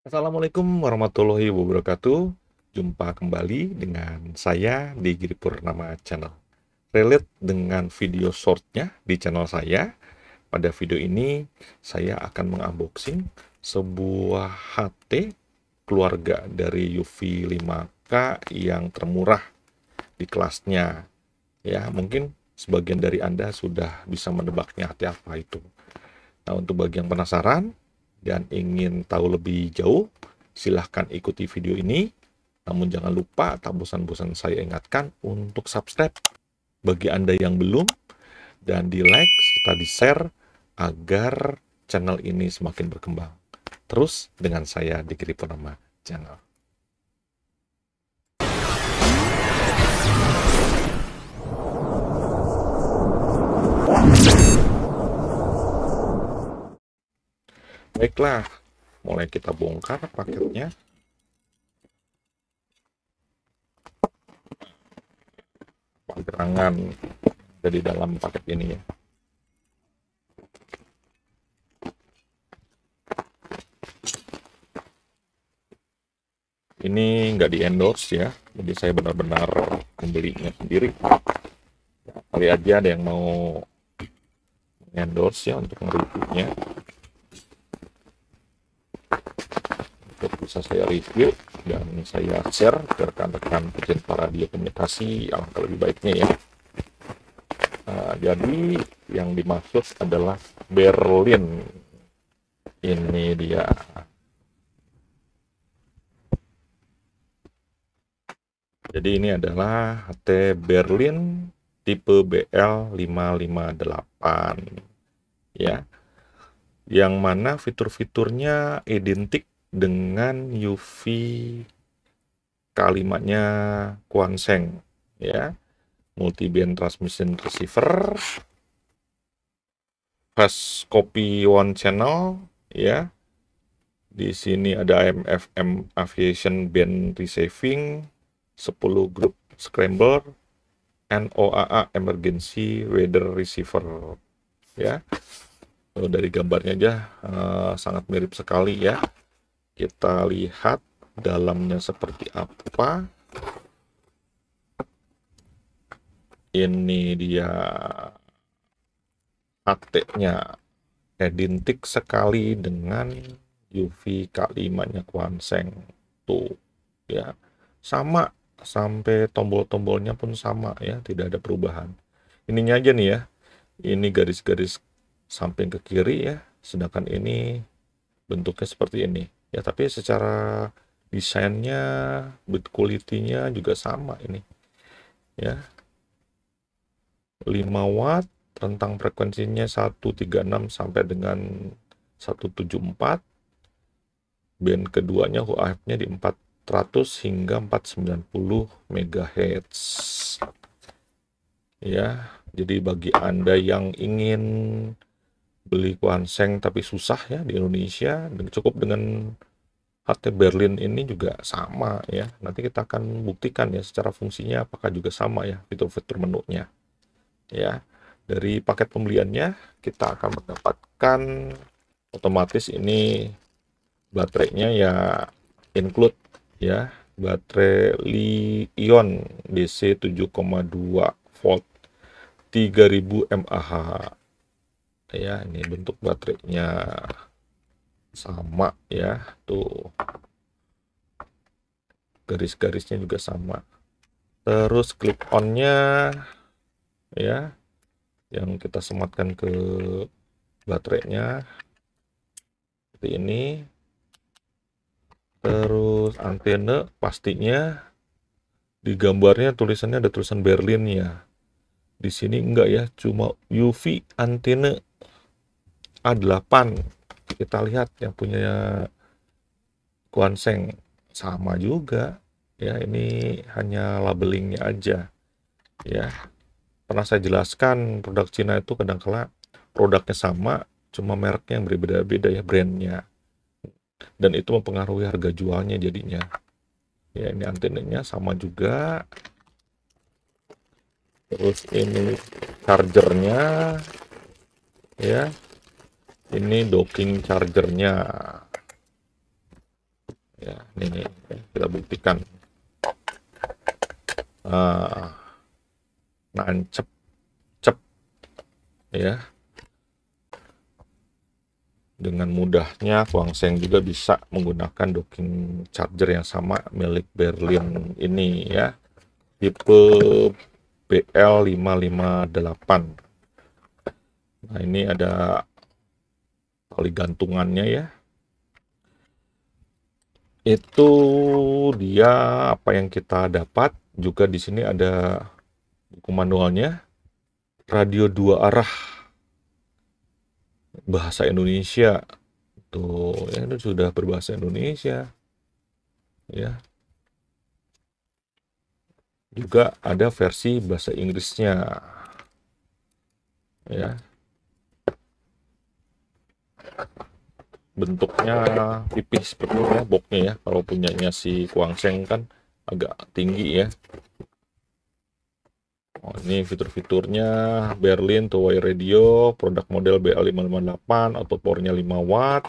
Assalamualaikum warahmatullahi wabarakatuh. Jumpa kembali dengan saya di Giri Purnama Channel. Relate dengan video shortnya di channel saya. Pada video ini saya akan mengunboxing sebuah HT keluarga dari UV 5K yang termurah di kelasnya. Ya, mungkin sebagian dari Anda sudah bisa menebaknya HT apa itu. Nah, untuk bagi yang penasaran, dan ingin tahu lebih jauh, silahkan ikuti video ini. Namun jangan lupa, tak bosan-bosan saya ingatkan untuk subscribe bagi Anda yang belum, dan di like serta di share agar channel ini semakin berkembang. Terus dengan saya di Purnama Channel. Baiklah, mulai kita bongkar paketnya. Panggerangan dari dalam paket ini ya. Ini nggak di endorse ya, jadi saya benar-benar membelinya sendiri. kali aja ada yang mau endorse ya untuk reviewnya bisa saya review dan saya share ke rekan-rekan pecinta radio komunikasi yang lebih baiknya ya uh, jadi yang dimaksud adalah Berlin ini dia jadi ini adalah HT Berlin tipe BL558 ya yang mana fitur-fiturnya identik dengan UV kalimatnya seng ya multi band transmission receiver fast copy one channel ya di sini ada MFM aviation band receiving 10 group scrambler NOAA emergency weather receiver ya oh, dari gambarnya aja uh, sangat mirip sekali ya kita lihat dalamnya seperti apa ini dia akteknya nya identik sekali dengan UV K5-nya Quanseng tuh ya sama sampai tombol-tombolnya pun sama ya tidak ada perubahan ininya aja nih ya ini garis-garis samping ke kiri ya sedangkan ini bentuknya seperti ini ya tapi secara desainnya build quality-nya juga sama ini ya 5 watt rentang frekuensinya 136 sampai dengan 174 band keduanya UHF-nya di 400 hingga 490 MHz ya jadi bagi Anda yang ingin beli Kuanseng tapi susah ya di Indonesia dan cukup dengan HT Berlin ini juga sama ya nanti kita akan buktikan ya secara fungsinya apakah juga sama ya fitur-fitur menunya ya dari paket pembeliannya kita akan mendapatkan otomatis ini baterainya ya include ya baterai li ion DC 7,2 volt 3000 mAh ya ini bentuk baterainya sama ya tuh garis-garisnya juga sama terus clip onnya ya yang kita sematkan ke baterainya seperti ini terus antena pastinya di gambarnya tulisannya ada tulisan Berlin ya di sini enggak ya cuma UV antena A8 kita lihat yang punya Kuanseng sama juga ya ini hanya labelingnya aja ya pernah saya jelaskan produk Cina itu kadang-kala produknya sama cuma mereknya yang berbeda-beda ya brandnya dan itu mempengaruhi harga jualnya jadinya ya ini antenanya sama juga terus ini chargernya ya ini docking chargernya ya ini kita buktikan nah nancep cep ya dengan mudahnya Huang Seng juga bisa menggunakan docking charger yang sama milik Berlin ini ya tipe BL558 nah ini ada tali gantungannya ya itu dia apa yang kita dapat juga di sini ada buku manualnya radio dua arah bahasa Indonesia tuh ya itu sudah berbahasa Indonesia ya juga ada versi bahasa Inggrisnya. Ya. Bentuknya tipis, seperti ya boxnya ya. Kalau punyanya si Seng kan agak tinggi ya. Oh, ini fitur-fiturnya Berlin to wire radio, produk model BA558, output powernya 5 watt.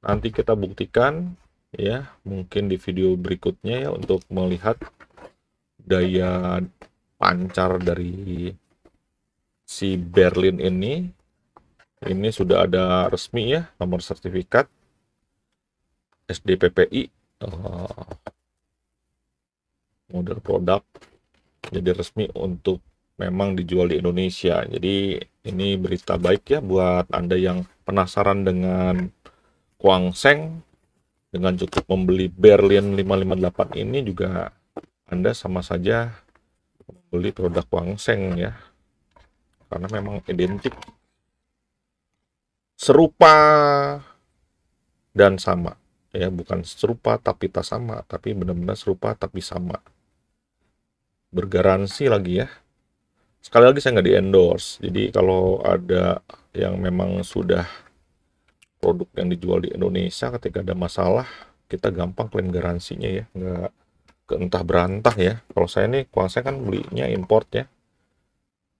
Nanti kita buktikan ya, mungkin di video berikutnya ya untuk melihat daya pancar dari si Berlin ini ini sudah ada resmi ya nomor sertifikat SDPPI uh, eh, model produk jadi resmi untuk memang dijual di Indonesia jadi ini berita baik ya buat anda yang penasaran dengan Kuang Seng dengan cukup membeli Berlin 558 ini juga anda sama saja beli produk Wangseng ya. Karena memang identik serupa dan sama ya bukan serupa tapi tak sama tapi benar-benar serupa tapi sama bergaransi lagi ya sekali lagi saya nggak di endorse jadi kalau ada yang memang sudah produk yang dijual di Indonesia ketika ada masalah kita gampang klaim garansinya ya nggak entah berantah ya. Kalau saya ini kalau saya kan belinya import ya.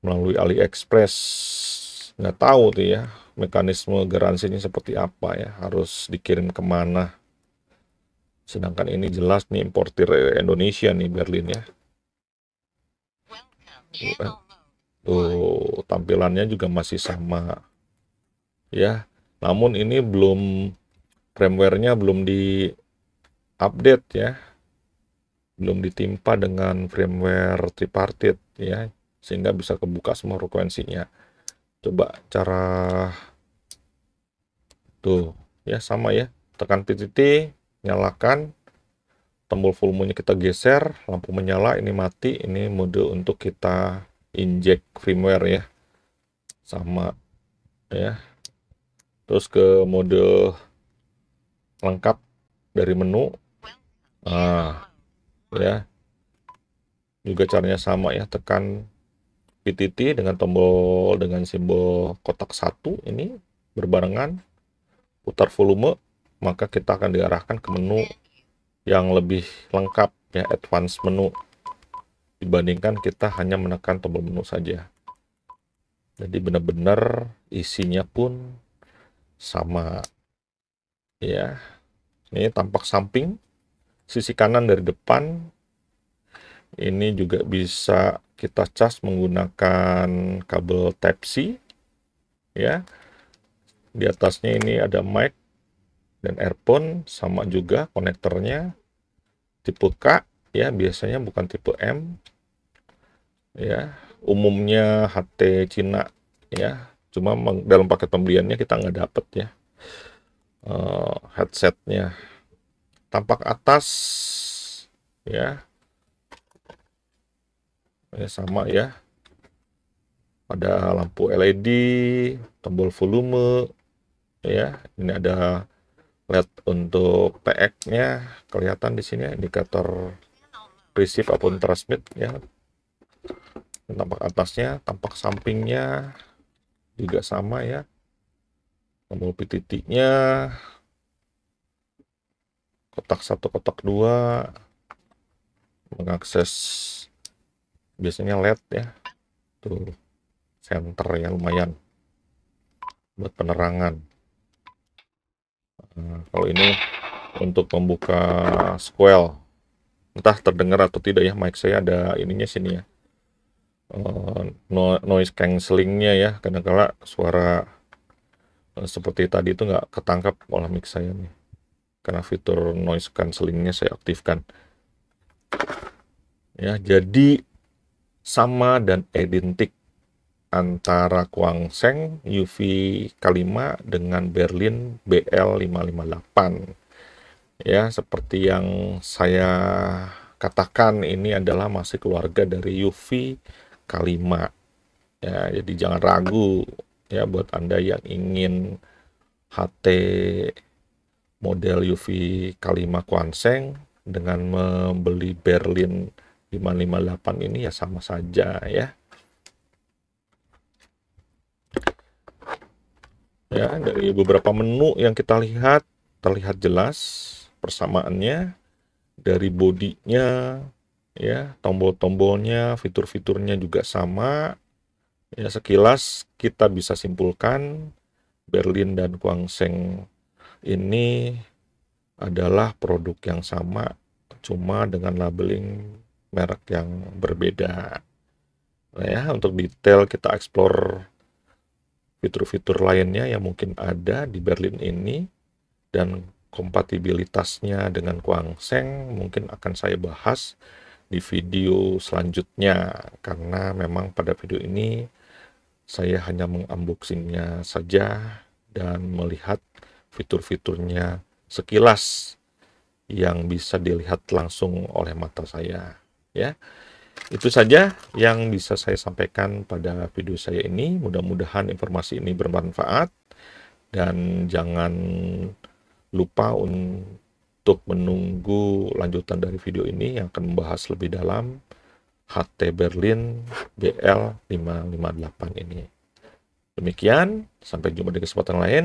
Melalui AliExpress. Nggak tahu tuh ya, mekanisme garansinya seperti apa ya. Harus dikirim kemana. Sedangkan ini jelas nih importir Indonesia nih Berlin ya. Tuh, tampilannya juga masih sama. Ya, namun ini belum firmware-nya belum di update ya belum ditimpa dengan firmware tripartit ya sehingga bisa kebuka semua frekuensinya coba cara tuh ya sama ya tekan titik-titik, nyalakan tombol volumenya kita geser lampu menyala ini mati ini mode untuk kita inject firmware ya sama ya terus ke mode lengkap dari menu ah ya juga caranya sama ya tekan PTT dengan tombol dengan simbol kotak satu ini berbarengan putar volume maka kita akan diarahkan ke menu yang lebih lengkap ya advance menu dibandingkan kita hanya menekan tombol menu saja jadi benar-benar isinya pun sama ya ini tampak samping sisi kanan dari depan. Ini juga bisa kita cas menggunakan kabel Type-C. Ya. Di atasnya ini ada mic dan earphone sama juga konektornya tipe K ya biasanya bukan tipe M ya umumnya HT Cina ya cuma dalam paket pembeliannya kita nggak dapet ya uh, headsetnya tampak atas ya ini ya, sama ya ada lampu LED tombol volume ya ini ada LED untuk PX nya kelihatan di sini ya. indikator receive apun transmit ya tampak atasnya tampak sampingnya juga sama ya tombol PTT nya kotak satu kotak dua mengakses biasanya LED ya tuh center ya lumayan buat penerangan nah, kalau ini untuk membuka squel entah terdengar atau tidak ya mic saya ada ininya sini ya uh, noise cancellingnya ya kadang-kala suara eh, seperti tadi itu nggak ketangkap oleh mic saya nih karena fitur noise cancellingnya saya aktifkan ya jadi sama dan identik antara Kuangseng UV K5 dengan Berlin BL558 ya seperti yang saya katakan ini adalah masih keluarga dari UV K5 ya jadi jangan ragu ya buat anda yang ingin HT model UV Kalima Kwanseng dengan membeli Berlin 558 ini ya sama saja ya. Ya, dari beberapa menu yang kita lihat terlihat jelas persamaannya dari bodinya ya, tombol-tombolnya, fitur-fiturnya juga sama. Ya, sekilas kita bisa simpulkan Berlin dan Kwangseng ini adalah produk yang sama cuma dengan labeling merek yang berbeda. Nah ya, untuk detail kita explore fitur-fitur lainnya yang mungkin ada di Berlin ini dan kompatibilitasnya dengan Kuangseng mungkin akan saya bahas di video selanjutnya karena memang pada video ini saya hanya mengunboxingnya saja dan melihat fitur-fiturnya sekilas yang bisa dilihat langsung oleh mata saya ya itu saja yang bisa saya sampaikan pada video saya ini mudah-mudahan informasi ini bermanfaat dan jangan lupa untuk menunggu lanjutan dari video ini yang akan membahas lebih dalam HT Berlin BL 558 ini demikian sampai jumpa di kesempatan lain